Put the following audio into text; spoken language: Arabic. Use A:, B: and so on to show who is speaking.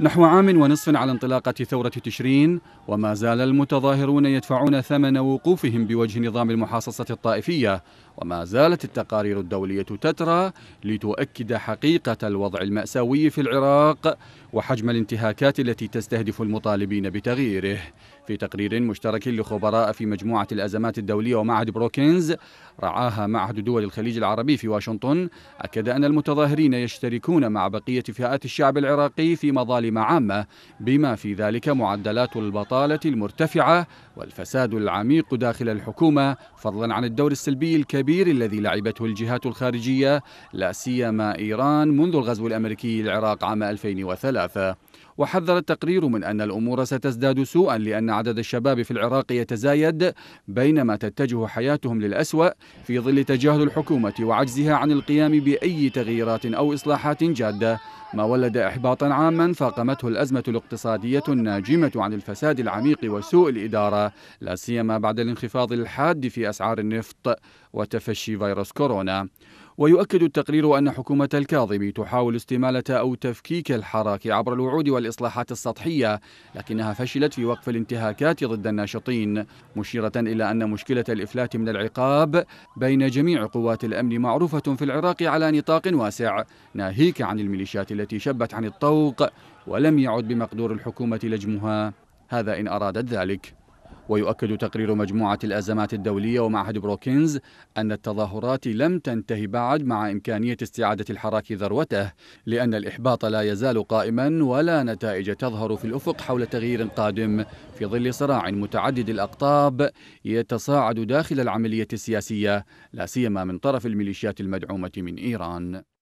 A: نحو عام ونصف على انطلاقة ثورة تشرين وما زال المتظاهرون يدفعون ثمن وقوفهم بوجه نظام المحاصصة الطائفية وما زالت التقارير الدولية تترى لتؤكد حقيقة الوضع المأساوي في العراق وحجم الانتهاكات التي تستهدف المطالبين بتغييره في تقرير مشترك لخبراء في مجموعة الأزمات الدولية ومعهد بروكنز رعاها معهد دول الخليج العربي في واشنطن أكد أن المتظاهرين يشتركون مع بقية فئات الشعب العراقي في مظالم عامة بما في ذلك معدلات البطالة المرتفعة والفساد العميق داخل الحكومة فضلا عن الدور السلبي الكبير الذي لعبته الجهات الخارجية لا سيما إيران منذ الغزو الأمريكي للعراق عام 2003 وحذر التقرير من أن الأمور ستزداد سوءا لأن عدد الشباب في العراق يتزايد بينما تتجه حياتهم للأسوأ في ظل تجاهل الحكومة وعجزها عن القيام بأي تغييرات أو إصلاحات جادة ما ولد إحباطا عاما فاقمته الأزمة الاقتصادية الناجمة عن الفساد العميق وسوء الإدارة لا سيما بعد الانخفاض الحاد في أسعار النفط وتفشي فيروس كورونا ويؤكد التقرير أن حكومة الكاظمي تحاول استمالة أو تفكيك الحراك عبر الوعود والإصلاحات السطحية لكنها فشلت في وقف الانتهاكات ضد الناشطين مشيرة إلى أن مشكلة الإفلات من العقاب بين جميع قوات الأمن معروفة في العراق على نطاق واسع ناهيك عن الميليشيات التي شبت عن الطوق ولم يعد بمقدور الحكومة لجمها هذا إن أرادت ذلك ويؤكد تقرير مجموعة الأزمات الدولية ومعهد بروكنز أن التظاهرات لم تنتهي بعد مع إمكانية استعادة الحراك ذروته لأن الإحباط لا يزال قائما ولا نتائج تظهر في الأفق حول تغيير قادم في ظل صراع متعدد الأقطاب يتصاعد داخل العملية السياسية لا سيما من طرف الميليشيات المدعومة من إيران